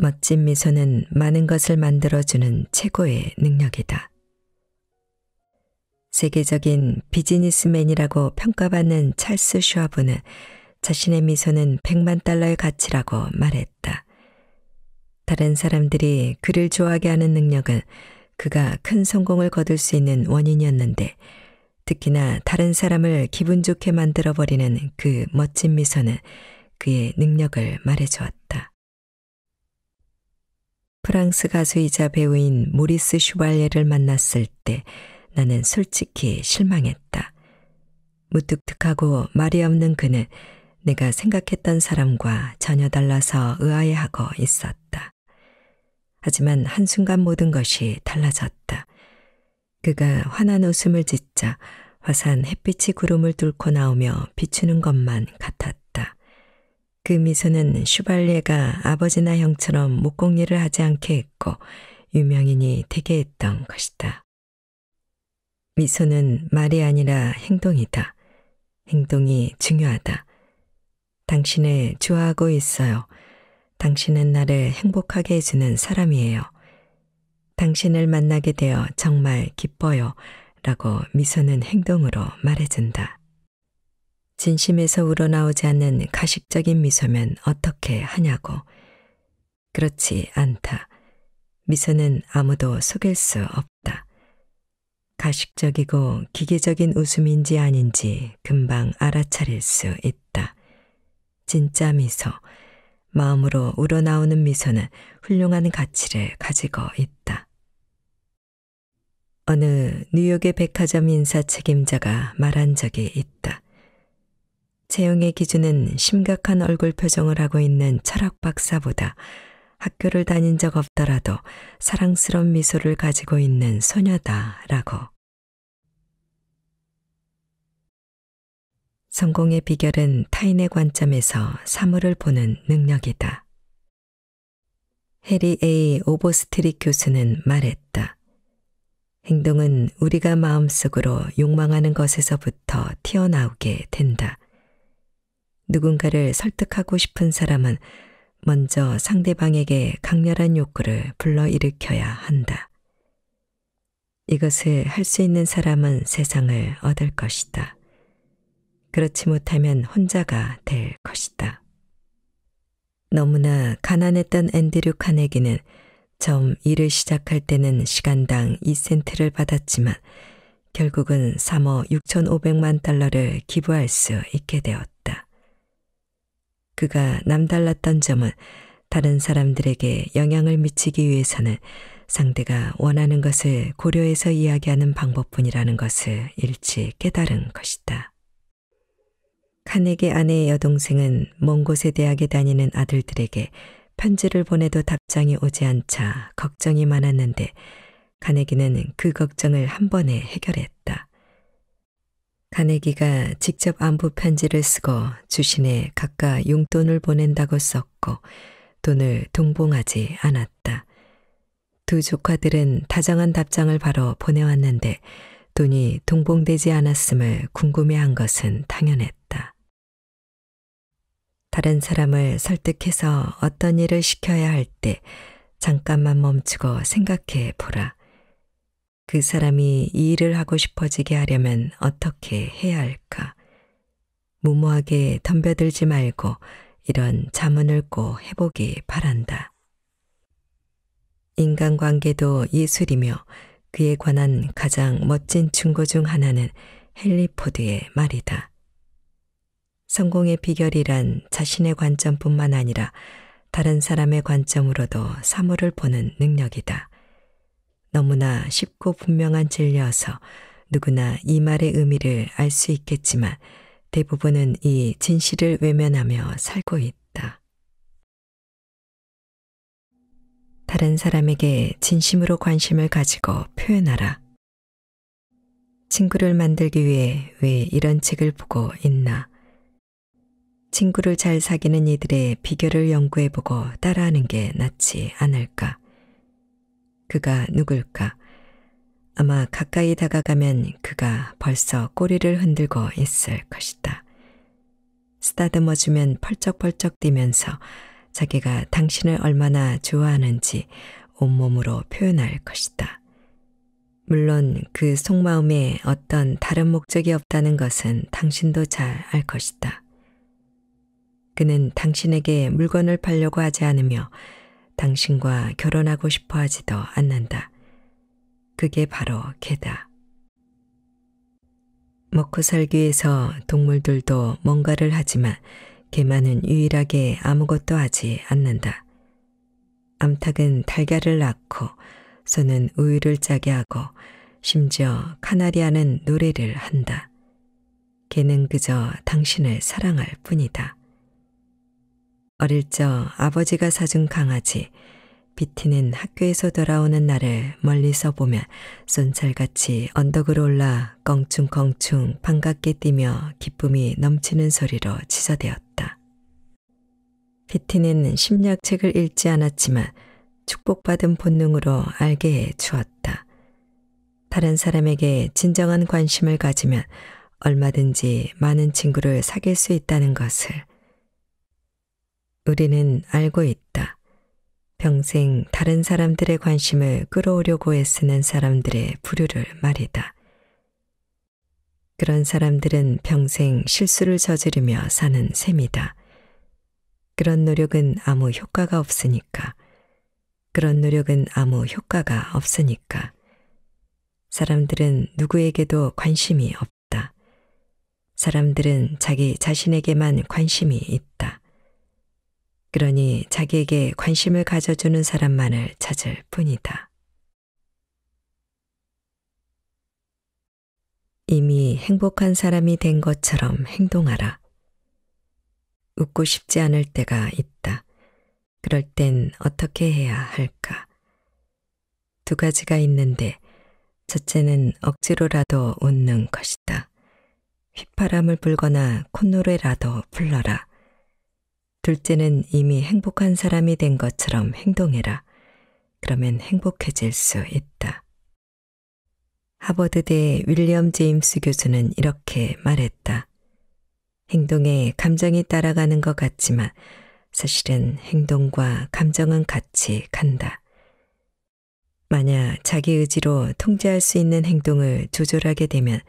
멋진 미소는 많은 것을 만들어주는 최고의 능력이다. 세계적인 비즈니스맨이라고 평가받는 찰스 슈아브는 자신의 미소는 100만 달러의 가치라고 말했다. 다른 사람들이 그를 좋아하게 하는 능력은 그가 큰 성공을 거둘 수 있는 원인이었는데 특히나 다른 사람을 기분 좋게 만들어버리는 그 멋진 미소는 그의 능력을 말해주었다. 프랑스 가수이자 배우인 모리스 슈발레를 만났을 때 나는 솔직히 실망했다. 무뚝뚝하고 말이 없는 그는 내가 생각했던 사람과 전혀 달라서 의아해하고 있었다. 하지만 한순간 모든 것이 달라졌다. 그가 환한 웃음을 짓자 화산 햇빛이 구름을 뚫고 나오며 비추는 것만 같았다. 그 미소는 슈발리에가 아버지나 형처럼 목공일을 하지 않게 했고 유명인이 되게 했던 것이다. 미소는 말이 아니라 행동이다. 행동이 중요하다. 당신을 좋아하고 있어요. 당신은 나를 행복하게 해주는 사람이에요. 당신을 만나게 되어 정말 기뻐요. 라고 미소는 행동으로 말해준다. 진심에서 우러나오지 않는 가식적인 미소면 어떻게 하냐고. 그렇지 않다. 미소는 아무도 속일 수 없다. 가식적이고 기계적인 웃음인지 아닌지 금방 알아차릴 수 있다. 진짜 미소, 마음으로 우러나오는 미소는 훌륭한 가치를 가지고 있다. 어느 뉴욕의 백화점 인사 책임자가 말한 적이 있다. 재영의 기준은 심각한 얼굴 표정을 하고 있는 철학 박사보다 학교를 다닌 적 없더라도 사랑스러운 미소를 가지고 있는 소녀다라고. 성공의 비결은 타인의 관점에서 사물을 보는 능력이다. 해리 A. 오보스트릭 교수는 말했다. 행동은 우리가 마음속으로 욕망하는 것에서부터 튀어나오게 된다. 누군가를 설득하고 싶은 사람은 먼저 상대방에게 강렬한 욕구를 불러일으켜야 한다. 이것을 할 수 있는 사람은 세상을 얻을 것이다. 그렇지 못하면 혼자가 될 것이다. 너무나 가난했던 앤드류 카네기는 처음 일을 시작할 때는 시간당 2센트를 받았지만 결국은 3억 6,500만 달러를 기부할 수 있게 되었다. 그가 남달랐던 점은 다른 사람들에게 영향을 미치기 위해서는 상대가 원하는 것을 고려해서 이야기하는 방법뿐이라는 것을 일찍 깨달은 것이다. 카네기 아내의 여동생은 먼 곳의 대학에 다니는 아들들에게 편지를 보내도 답장이 오지 않자 걱정이 많았는데 카네기는 그 걱정을 한 번에 해결했다. 가내기가 직접 안부 편지를 쓰고 주신에 각각 용돈을 보낸다고 썼고 돈을 동봉하지 않았다. 두 조카들은 다정한 답장을 바로 보내왔는데 돈이 동봉되지 않았음을 궁금해한 것은 당연했다. 다른 사람을 설득해서 어떤 일을 시켜야 할 때 잠깐만 멈추고 생각해 보라. 그 사람이 이 일을 하고 싶어지게 하려면 어떻게 해야 할까? 무모하게 덤벼들지 말고 이런 자문을 꼭 해보기 바란다. 인간관계도 예술이며 그에 관한 가장 멋진 충고 중 하나는 헨리 포드의 말이다. 성공의 비결이란 자신의 관점뿐만 아니라 다른 사람의 관점으로도 사물을 보는 능력이다. 너무나 쉽고 분명한 진리여서 누구나 이 말의 의미를 알 수 있겠지만 대부분은 이 진실을 외면하며 살고 있다. 다른 사람에게 진심으로 관심을 가지고 표현하라. 친구를 만들기 위해 왜 이런 책을 보고 있나? 친구를 잘 사귀는 이들의 비결을 연구해보고 따라하는 게 낫지 않을까? 그가 누굴까? 아마 가까이 다가가면 그가 벌써 꼬리를 흔들고 있을 것이다. 쓰다듬어 주면 펄쩍펄쩍 뛰면서 자기가 당신을 얼마나 좋아하는지 온몸으로 표현할 것이다. 물론 그 속마음에 어떤 다른 목적이 없다는 것은 당신도 잘 알 것이다. 그는 당신에게 물건을 팔려고 하지 않으며 당신과 결혼하고 싶어 하지도 않는다. 그게 바로 개다. 먹고 살기 위해서 동물들도 뭔가를 하지만 개만은 유일하게 아무것도 하지 않는다. 암탉은 달걀을 낳고 소는 우유를 짜게 하고 심지어 카나리아는 노래를 한다. 개는 그저 당신을 사랑할 뿐이다. 어릴 적 아버지가 사준 강아지, 비티는 학교에서 돌아오는 날를 멀리서 보면손살같이 언덕으로 올라 껑충껑충 반갑게 뛰며 기쁨이 넘치는 소리로 치사되었다 비티는 심리학책을 읽지 않았지만 축복받은 본능으로 알게 해 주었다. 다른 사람에게 진정한 관심을 가지면 얼마든지 많은 친구를 사귈 수 있다는 것을 우리는 알고 있다. 평생 다른 사람들의 관심을 끌어오려고 애쓰는 사람들의 부류를 말이다. 그런 사람들은 평생 실수를 저지르며 사는 셈이다. 그런 노력은 아무 효과가 없으니까. 그런 노력은 아무 효과가 없으니까. 사람들은 누구에게도 관심이 없다. 사람들은 자기 자신에게만 관심이 있다. 그러니 자기에게 관심을 가져주는 사람만을 찾을 뿐이다. 이미 행복한 사람이 된 것처럼 행동하라. 웃고 싶지 않을 때가 있다. 그럴 땐 어떻게 해야 할까? 두 가지가 있는데 첫째는 억지로라도 웃는 것이다. 휘파람을 불거나 콧노래라도 불러라. 둘째는 이미 행복한 사람이 된 것처럼 행동해라. 그러면 행복해질 수 있다. 하버드대 윌리엄 제임스 교수는 이렇게 말했다. 행동에 감정이 따라가는 것 같지만 사실은 행동과 감정은 같이 간다. 만약 자기 의지로 통제할 수 있는 행동을 조절하게 되면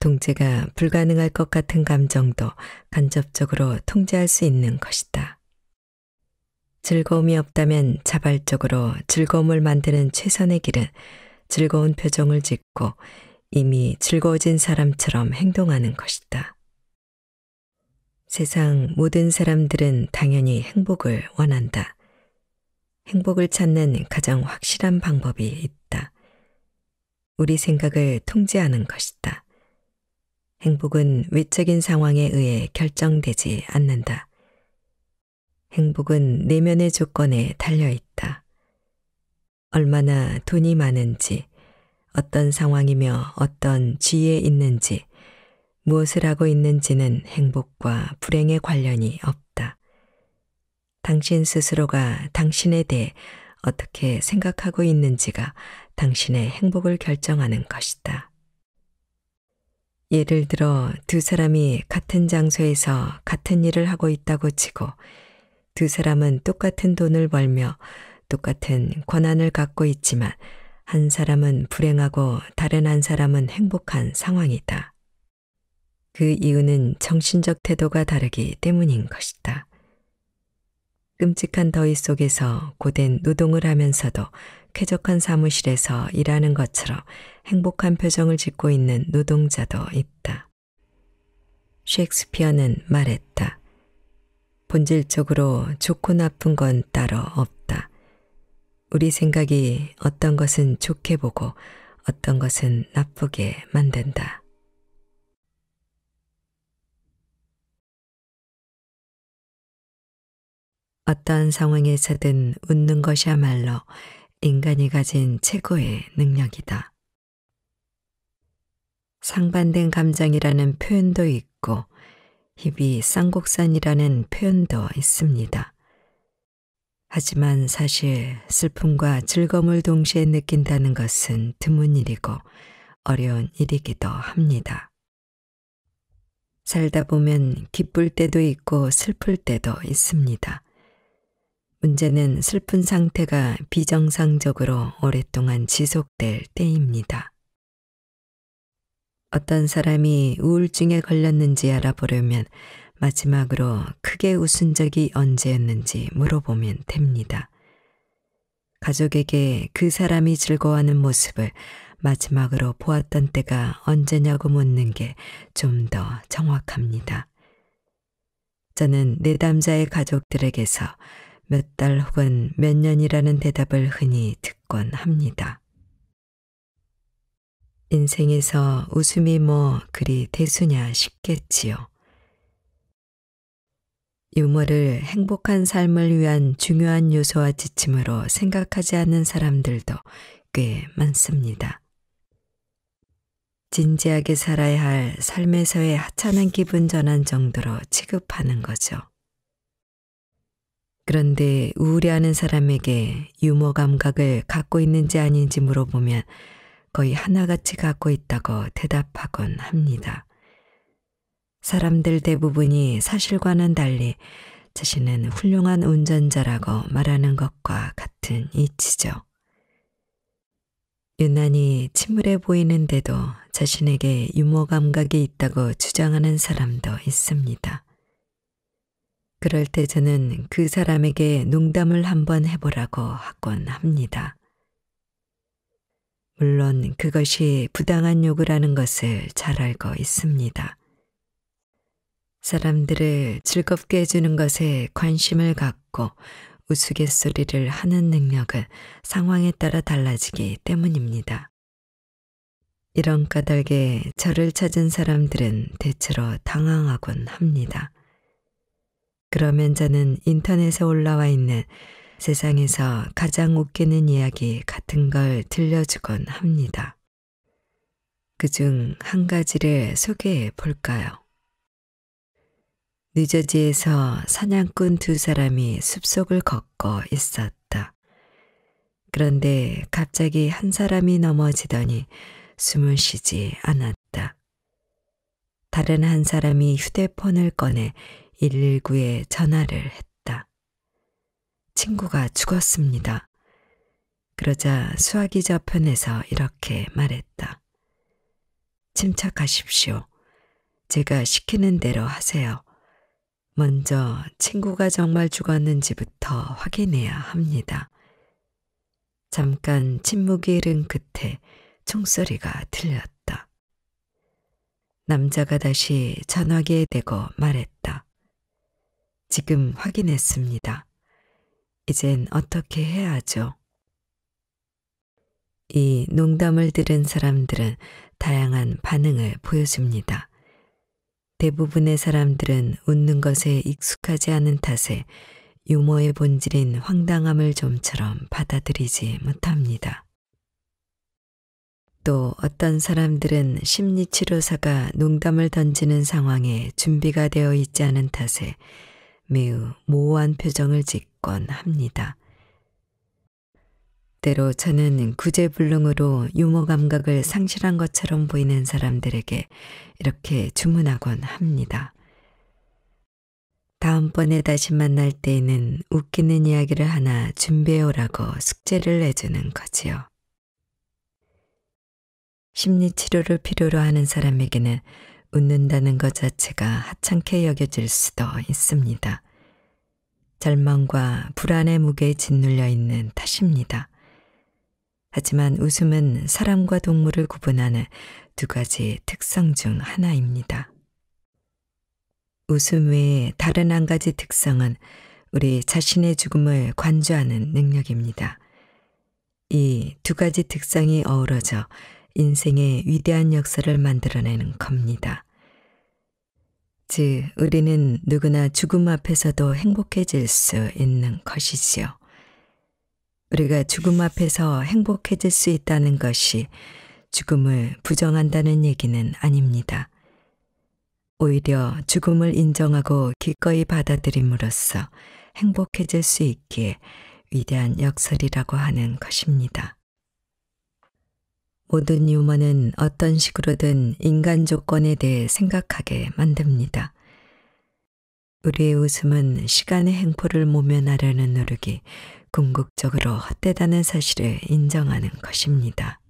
동체가 불가능할 것 같은 감정도 간접적으로 통제할 수 있는 것이다. 즐거움이 없다면 자발적으로 즐거움을 만드는 최선의 길은 즐거운 표정을 짓고 이미 즐거워진 사람처럼 행동하는 것이다. 세상 모든 사람들은 당연히 행복을 원한다. 행복을 찾는 가장 확실한 방법이 있다. 우리 생각을 통제하는 것이다. 행복은 외적인 상황에 의해 결정되지 않는다. 행복은 내면의 조건에 달려 있다. 얼마나 돈이 많은지, 어떤 상황이며 어떤 지위에 있는지, 무엇을 하고 있는지는 행복과 불행의 관련이 없다. 당신 스스로가 당신에 대해 어떻게 생각하고 있는지가 당신의 행복을 결정하는 것이다. 예를 들어 두 사람이 같은 장소에서 같은 일을 하고 있다고 치고 두 사람은 똑같은 돈을 벌며 똑같은 권한을 갖고 있지만 한 사람은 불행하고 다른 한 사람은 행복한 상황이다. 그 이유는 정신적 태도가 다르기 때문인 것이다. 끔찍한 더위 속에서 고된 노동을 하면서도 쾌적한 사무실에서 일하는 것처럼 행복한 표정을 짓고 있는 노동자도 있다. 셰익스피어는 말했다. 본질적으로 좋고 나쁜 건 따로 없다. 우리 생각이 어떤 것은 좋게 보고 어떤 것은 나쁘게 만든다. 어떠 상황에서든 웃는 것이야말로 인간이 가진 최고의 능력이다. 상반된 감정이라는 표현도 있고 입이 쌍곡산이라는 표현도 있습니다. 하지만 사실 슬픔과 즐거움을 동시에 느낀다는 것은 드문 일이고 어려운 일이기도 합니다. 살다 보면 기쁠 때도 있고 슬플 때도 있습니다. 문제는 슬픈 상태가 비정상적으로 오랫동안 지속될 때입니다. 어떤 사람이 우울증에 걸렸는지 알아보려면 마지막으로 크게 웃은 적이 언제였는지 물어보면 됩니다. 가족에게 그 사람이 즐거워하는 모습을 마지막으로 보았던 때가 언제냐고 묻는 게 좀 더 정확합니다. 저는 내담자의 가족들에게서 몇 달 혹은 몇 년이라는 대답을 흔히 듣곤 합니다. 인생에서 웃음이 뭐 그리 대수냐 싶겠지요. 유머를 행복한 삶을 위한 중요한 요소와 지침으로 생각하지 않는 사람들도 꽤 많습니다. 진지하게 살아야 할 삶에서의 하찮은 기분 전환 정도로 취급하는 거죠. 그런데 우울해하는 사람에게 유머 감각을 갖고 있는지 아닌지 물어보면 거의 하나같이 갖고 있다고 대답하곤 합니다. 사람들 대부분이 사실과는 달리 자신은 훌륭한 운전자라고 말하는 것과 같은 이치죠. 유난히 침울해 보이는데도 자신에게 유머 감각이 있다고 주장하는 사람도 있습니다. 그럴 때 저는 그 사람에게 농담을 한번 해보라고 하곤 합니다. 물론 그것이 부당한 요구라는 것을 잘 알고 있습니다. 사람들을 즐겁게 해주는 것에 관심을 갖고 우스갯소리를 하는 능력은 상황에 따라 달라지기 때문입니다. 이런 까닭에 저를 찾은 사람들은 대체로 당황하곤 합니다. 그러면 저는 인터넷에 올라와 있는 세상에서 가장 웃기는 이야기 같은 걸 들려주곤 합니다. 그 중 한 가지를 소개해 볼까요? 뉴저지에서 사냥꾼 두 사람이 숲속을 걷고 있었다. 그런데 갑자기 한 사람이 넘어지더니 숨을 쉬지 않았다. 다른 한 사람이 휴대폰을 꺼내 119에 전화를 했다. 친구가 죽었습니다. 그러자 수화기 저편에서 이렇게 말했다. 침착하십시오. 제가 시키는 대로 하세요. 먼저 친구가 정말 죽었는지부터 확인해야 합니다. 잠깐 침묵이 흐른 끝에 총소리가 들렸다. 남자가 다시 전화기에 대고 말했다. 지금 확인했습니다. 이젠 어떻게 해야 하죠? 이 농담을 들은 사람들은 다양한 반응을 보여줍니다. 대부분의 사람들은 웃는 것에 익숙하지 않은 탓에 유머의 본질인 황당함을 좀처럼 받아들이지 못합니다. 또 어떤 사람들은 심리치료사가 농담을 던지는 상황에 준비가 되어 있지 않은 탓에 매우 모호한 표정을 짓고 무조 합니다. 때로 저는 구제불능으로 유머 감각을 상실한 것처럼 보이는 사람들에게 이렇게 주문하곤 합니다. 다음번에 다시 만날 때에는 웃기는 이야기를 하나 준비해오라고 숙제를 내주는 거지요. 심리치료를 필요로 하는 사람에게는 웃는다는 것 자체가 하찮게 여겨질 수도 있습니다. 절망과 불안의 무게에 짓눌려 있는 탓입니다. 하지만 웃음은 사람과 동물을 구분하는 두 가지 특성 중 하나입니다. 웃음 외에 다른 한 가지 특성은 우리 자신의 죽음을 관조하는 능력입니다. 이 두 가지 특성이 어우러져 인생의 위대한 역사를 만들어내는 겁니다. 즉 우리는 누구나 죽음 앞에서도 행복해질 수 있는 것이지요. 우리가 죽음 앞에서 행복해질 수 있다는 것이 죽음을 부정한다는 얘기는 아닙니다. 오히려 죽음을 인정하고 기꺼이 받아들임으로써 행복해질 수 있기에 위대한 역설이라고 하는 것입니다. 모든 유머는 어떤 식으로든 인간 조건에 대해 생각하게 만듭니다. 우리의 웃음은 시간의 행포를 모면하려는 노력이 궁극적으로 헛되다는 사실을 인정하는 것입니다.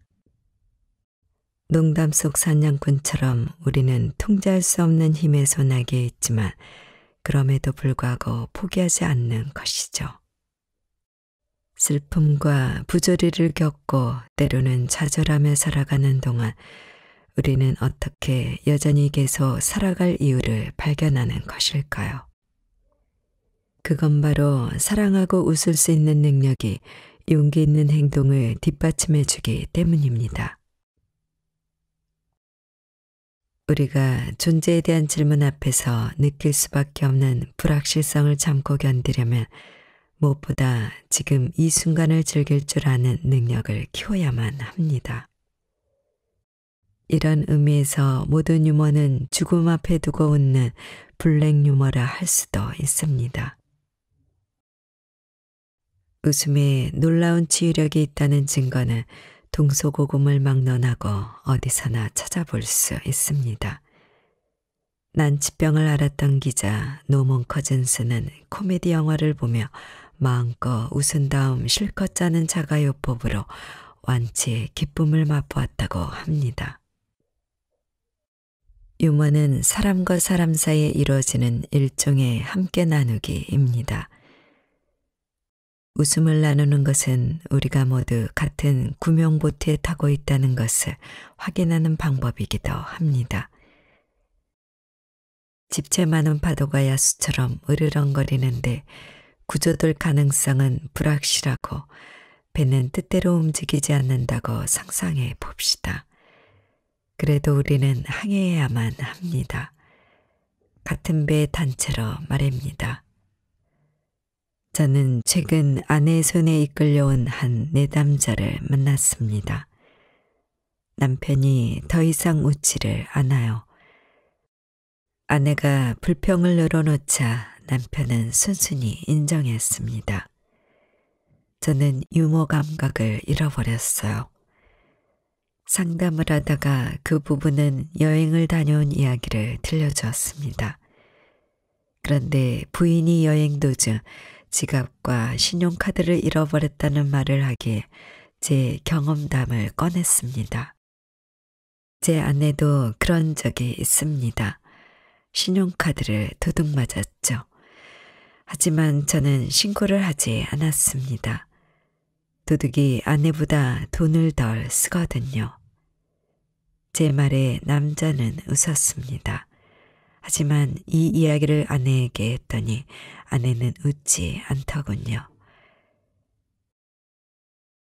농담 속 사냥꾼처럼 우리는 통제할 수 없는 힘에소나게에 있지만 그럼에도 불구하고 포기하지 않는 것이죠. 슬픔과 부조리를 겪고 때로는 좌절하며 살아가는 동안 우리는 어떻게 여전히 계속 살아갈 이유를 발견하는 것일까요? 그건 바로 사랑하고 웃을 수 있는 능력이 용기 있는 행동을 뒷받침해 주기 때문입니다. 우리가 존재에 대한 질문 앞에서 느낄 수밖에 없는 불확실성을 참고 견디려면 무엇보다 지금 이 순간을 즐길 줄 아는 능력을 키워야만 합니다. 이런 의미에서 모든 유머는 죽음 앞에 두고 웃는 블랙 유머라 할 수도 있습니다. 웃음에 놀라운 치유력이 있다는 증거는 동서고금을 막론하고 어디서나 찾아볼 수 있습니다. 난치병을 앓았던 기자 노먼 커즌스는 코미디 영화를 보며 마음껏 웃은 다음 실컷 짜는 자가요법으로 완치의 기쁨을 맛보았다고 합니다. 유머는 사람과 사람 사이에 이루어지는 일종의 함께 나누기입니다. 웃음을 나누는 것은 우리가 모두 같은 구명보트에 타고 있다는 것을 확인하는 방법이기도 합니다. 집채 많은 파도가 야수처럼 으르렁거리는데 구조될 가능성은 불확실하고 배는 뜻대로 움직이지 않는다고 상상해 봅시다. 그래도 우리는 항해해야만 합니다. 같은 배 단체로 말입니다. 저는 최근 아내 손에 이끌려온 한 내담자를 만났습니다. 남편이 더 이상 웃지를 않아요. 아내가 불평을 늘어놓자 남편은 순순히 인정했습니다. 저는 유머 감각을 잃어버렸어요. 상담을 하다가 그 부부는 여행을 다녀온 이야기를 들려주었습니다. 그런데 부인이 여행 도중 지갑과 신용카드를 잃어버렸다는 말을 하기에 제 경험담을 꺼냈습니다. 제 아내도 그런 적이 있습니다. 신용카드를 도둑 맞았죠. 하지만 저는 신고를 하지 않았습니다. 도둑이 아내보다 돈을 덜 쓰거든요. 제 말에 남자는 웃었습니다. 하지만 이 이야기를 아내에게 했더니 아내는 웃지 않더군요.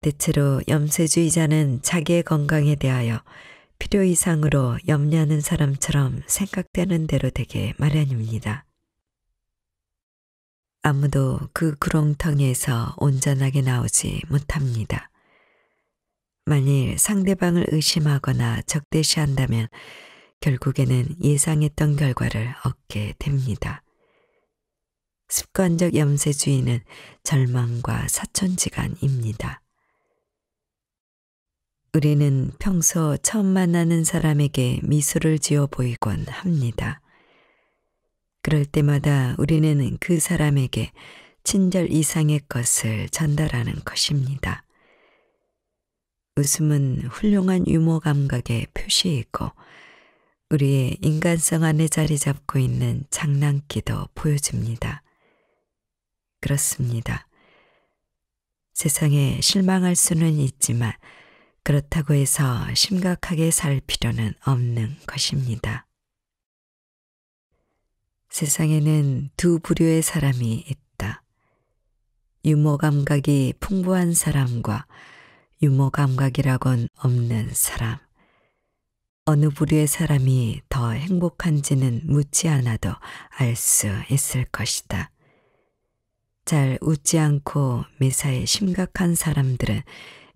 대체로 염세주의자는 자기의 건강에 대하여 필요 이상으로 염려하는 사람처럼 생각되는 대로 되게 마련입니다. 아무도 그 구렁텅이에서 온전하게 나오지 못합니다. 만일 상대방을 의심하거나 적대시한다면 결국에는 예상했던 결과를 얻게 됩니다. 습관적 염세주의는 절망과 사촌지간입니다. 우리는 평소 처음 만나는 사람에게 미소를 지어 보이곤 합니다. 그럴 때마다 우리는 그 사람에게 친절 이상의 것을 전달하는 것입니다. 웃음은 훌륭한 유머 감각의 표시이고 우리의 인간성 안에 자리 잡고 있는 장난기도 보여줍니다. 그렇습니다. 세상에 실망할 수는 있지만 그렇다고 해서 심각하게 살 필요는 없는 것입니다. 세상에는 두 부류의 사람이 있다. 유머 감각이 풍부한 사람과 유머 감각이라곤 없는 사람. 어느 부류의 사람이 더 행복한지는 묻지 않아도 알 수 있을 것이다. 잘 웃지 않고 매사에 심각한 사람들은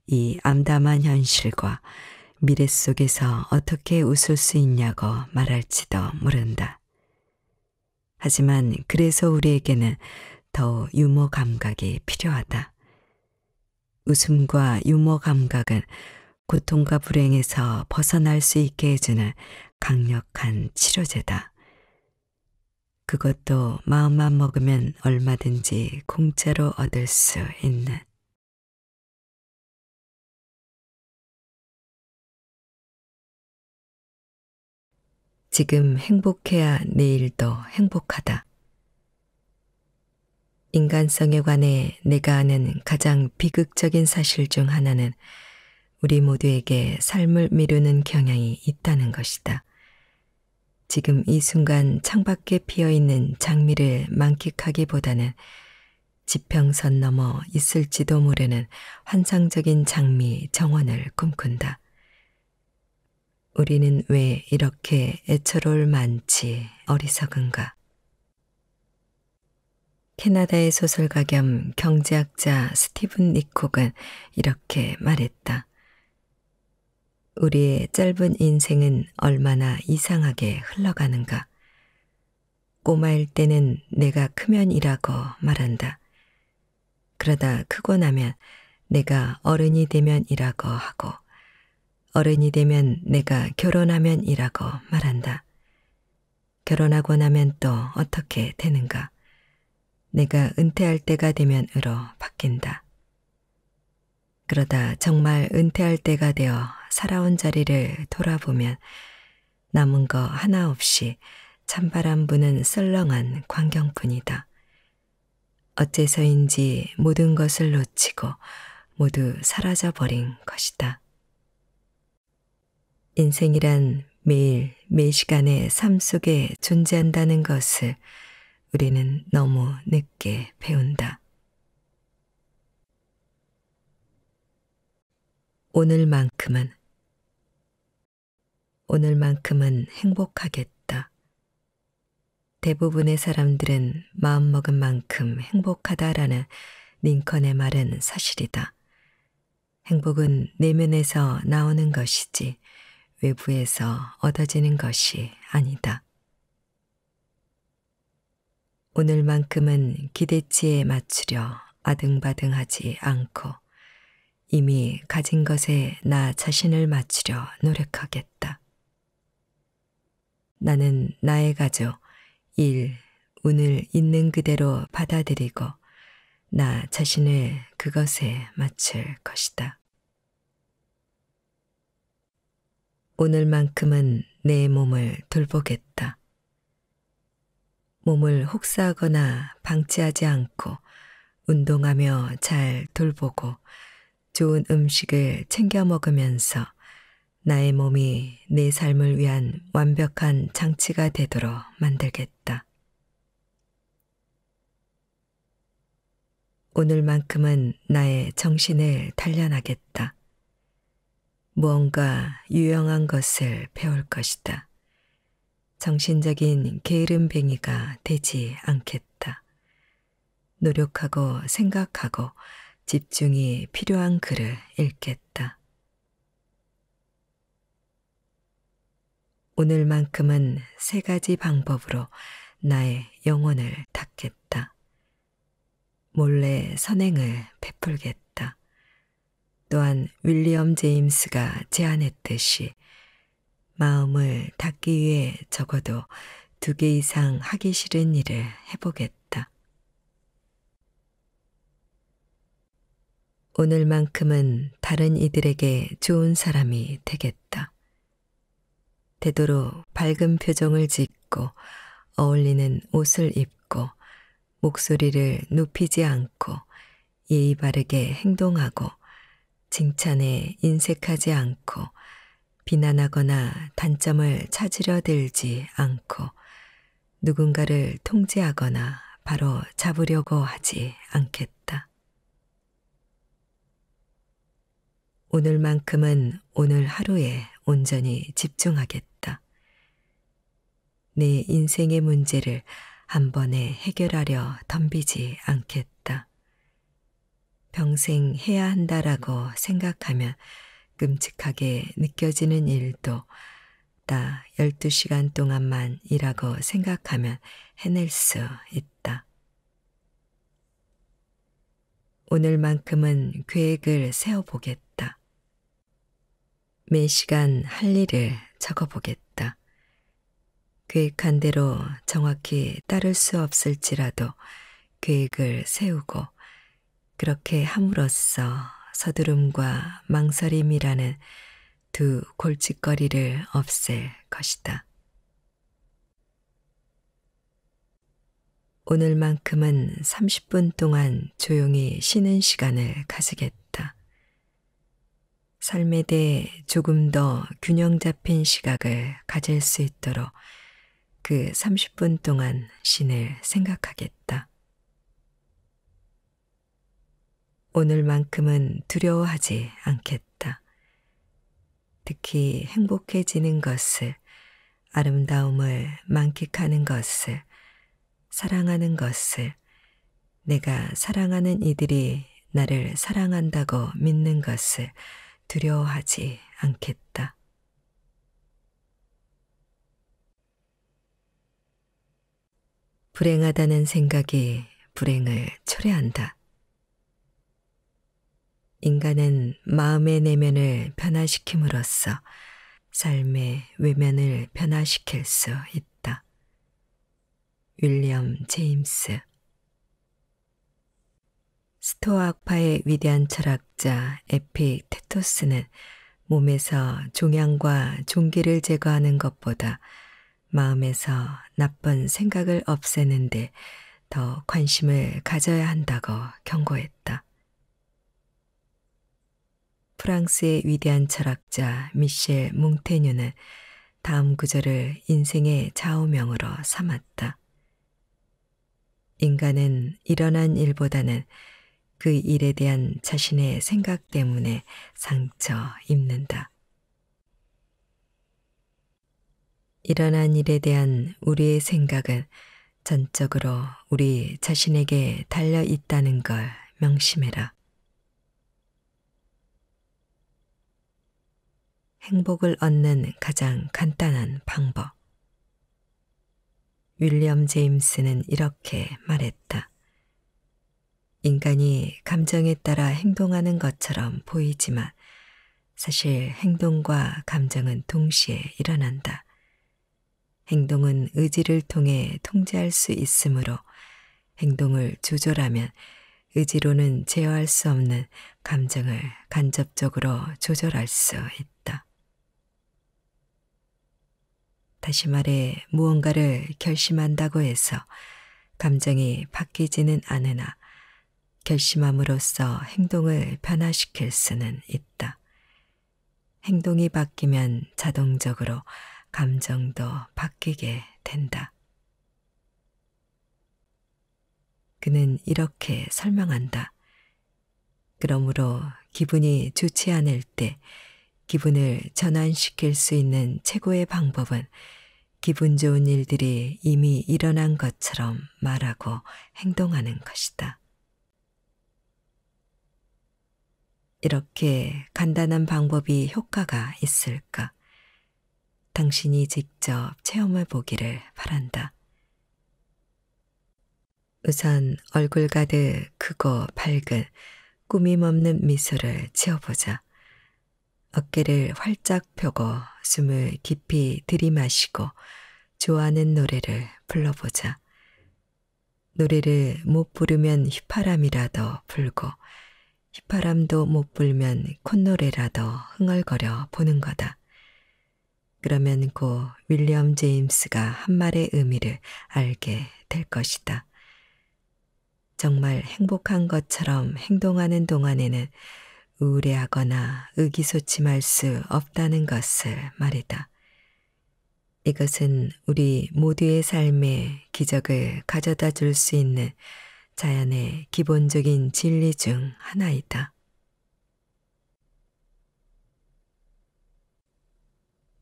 이 암담한 현실과 미래 속에서 어떻게 웃을 수 있냐고 말할지도 모른다. 하지만 그래서 우리에게는 더 유머 감각이 필요하다. 웃음과 유머 감각은 고통과 불행에서 벗어날 수 있게 해주는 강력한 치료제다. 그것도 마음만 먹으면 얼마든지 공짜로 얻을 수 있는 지금 행복해야 내일도 행복하다. 인간성에 관해 내가 아는 가장 비극적인 사실 중 하나는 우리 모두에게 삶을 미루는 경향이 있다는 것이다. 지금 이 순간 창밖에 피어 있는 장미를 만끽하기보다는 지평선 넘어 있을지도 모르는 환상적인 장미 정원을 꿈꾼다. 우리는 왜 이렇게 애처롤 많지 어리석은가? 캐나다의 소설가 겸 경제학자 스티븐 니콕은 이렇게 말했다. 우리의 짧은 인생은 얼마나 이상하게 흘러가는가. 꼬마일 때는 내가 크면이라고 말한다. 그러다 크고 나면 내가 어른이 되면이라고 하고 어른이 되면 내가 결혼하면이라고 말한다. 결혼하고 나면 또 어떻게 되는가? 내가 은퇴할 때가 되면으로 바뀐다. 그러다 정말 은퇴할 때가 되어 살아온 자리를 돌아보면 남은 거 하나 없이 찬바람 부는 썰렁한 광경뿐이다. 어째서인지 모든 것을 놓치고 모두 사라져버린 것이다. 인생이란 매일 매시간의 삶 속에 존재한다는 것을 우리는 너무 늦게 배운다. 오늘만큼은 오늘만큼은 행복하겠다. 대부분의 사람들은 마음먹은 만큼 행복하다라는 링컨의 말은 사실이다. 행복은 내면에서 나오는 것이지 외부에서 얻어지는 것이 아니다. 오늘만큼은 기대치에 맞추려 아등바등하지 않고 이미 가진 것에 나 자신을 맞추려 노력하겠다. 나는 나의 가족, 일, 운을 있는 그대로 받아들이고 나 자신을 그것에 맞출 것이다. 오늘만큼은 내 몸을 돌보겠다. 몸을 혹사하거나 방치하지 않고 운동하며 잘 돌보고 좋은 음식을 챙겨 먹으면서 나의 몸이 내 삶을 위한 완벽한 장치가 되도록 만들겠다. 오늘만큼은 나의 정신을 단련하겠다. 무언가 유용한 것을 배울 것이다. 정신적인 게으름뱅이가 되지 않겠다. 노력하고 생각하고 집중이 필요한 글을 읽겠다. 오늘만큼은 세 가지 방법으로 나의 영혼을 닦겠다. 몰래 선행을 베풀겠다. 또한 윌리엄 제임스가 제안했듯이 마음을 닫기 위해 적어도 두 개 이상 하기 싫은 일을 해보겠다. 오늘만큼은 다른 이들에게 좋은 사람이 되겠다. 되도록 밝은 표정을 짓고 어울리는 옷을 입고 목소리를 높이지 않고 예의 바르게 행동하고 칭찬에 인색하지 않고 비난하거나 단점을 찾으려 들지 않고 누군가를 통제하거나 바로 잡으려고 하지 않겠다. 오늘만큼은 오늘 하루에 온전히 집중하겠다. 내 인생의 문제를 한 번에 해결하려 덤비지 않겠다. 평생 해야 한다라고 생각하면 끔찍하게 느껴지는 일도 딱 12시간 동안만 일하고 생각하면 해낼 수 있다. 오늘만큼은 계획을 세워보겠다. 매 시간 할 일을 적어보겠다. 계획한 대로 정확히 따를 수 없을지라도 계획을 세우고 그렇게 함으로써 서두름과 망설임이라는 두 골칫거리를 없앨 것이다. 오늘만큼은 30분 동안 조용히 쉬는 시간을 가지겠다. 삶에 대해 조금 더 균형 잡힌 시각을 가질 수 있도록 그 30분 동안 신을 생각하겠다. 오늘만큼은 두려워하지 않겠다. 특히 행복해지는 것을, 아름다움을 만끽하는 것을, 사랑하는 것을, 내가 사랑하는 이들이 나를 사랑한다고 믿는 것을 두려워하지 않겠다. 불행하다는 생각이 불행을 초래한다. 인간은 마음의 내면을 변화시킴으로써 삶의 외면을 변화시킬 수 있다. 윌리엄 제임스 스토아학파의 위대한 철학자 에픽테토스는 몸에서 종양과 종기를 제거하는 것보다 마음에서 나쁜 생각을 없애는 데 더 관심을 가져야 한다고 경고했다. 프랑스의 위대한 철학자 미셸 몽테뉴는 다음 구절을 인생의 좌우명으로 삼았다. 인간은 일어난 일보다는 그 일에 대한 자신의 생각 때문에 상처 입는다. 일어난 일에 대한 우리의 생각은 전적으로 우리 자신에게 달려 있다는 걸 명심해라. 행복을 얻는 가장 간단한 방법. 윌리엄 제임스는 이렇게 말했다. 인간이 감정에 따라 행동하는 것처럼 보이지만 사실 행동과 감정은 동시에 일어난다. 행동은 의지를 통해 통제할 수 있으므로 행동을 조절하면 의지로는 제어할 수 없는 감정을 간접적으로 조절할 수 있다. 다시 말해 무언가를 결심한다고 해서 감정이 바뀌지는 않으나 결심함으로써 행동을 변화시킬 수는 있다. 행동이 바뀌면 자동적으로 감정도 바뀌게 된다. 그는 이렇게 설명한다. 그러므로 기분이 좋지 않을 때 기분을 전환시킬 수 있는 최고의 방법은 기분 좋은 일들이 이미 일어난 것처럼 말하고 행동하는 것이다. 이렇게 간단한 방법이 효과가 있을까? 당신이 직접 체험해 보기를 바란다. 우선 얼굴 가득 크고 밝은 꾸밈 없는 미소를 지어보자. 어깨를 활짝 펴고 숨을 깊이 들이마시고 좋아하는 노래를 불러보자. 노래를 못 부르면 휘파람이라도 불고 휘파람도 못 불면 콧노래라도 흥얼거려 보는 거다. 그러면 곧 윌리엄 제임스가 한 말의 의미를 알게 될 것이다. 정말 행복한 것처럼 행동하는 동안에는 우울해하거나 의기소침할 수 없다는 것을 말이다. 이것은 우리 모두의 삶에 기적을 가져다 줄 수 있는 자연의 기본적인 진리 중 하나이다.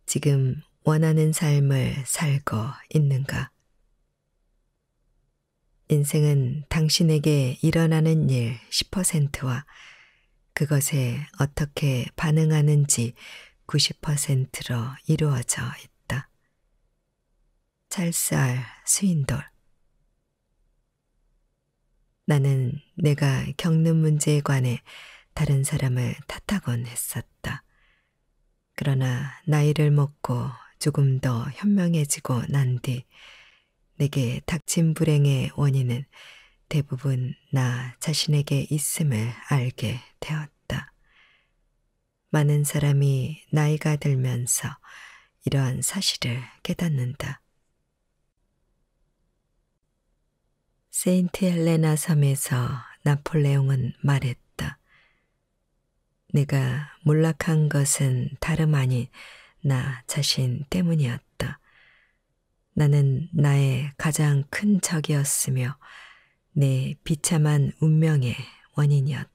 지금 원하는 삶을 살고 있는가? 인생은 당신에게 일어나는 일 10%와 그것에 어떻게 반응하는지 90%로 이루어져 있다. 찰쌀 스윈돌 나는 내가 겪는 문제에 관해 다른 사람을 탓하곤 했었다. 그러나 나이를 먹고 조금 더 현명해지고 난 뒤 내게 닥친 불행의 원인은 대부분 나 자신에게 있음을 알게 되었다. 많은 사람이 나이가 들면서 이러한 사실을 깨닫는다. 세인트 헬레나 섬에서 나폴레옹은 말했다. 내가 몰락한 것은 다름 아닌 나 자신 때문이었다. 나는 나의 가장 큰 적이었으며 내 네, 비참한 운명의 원인이었다.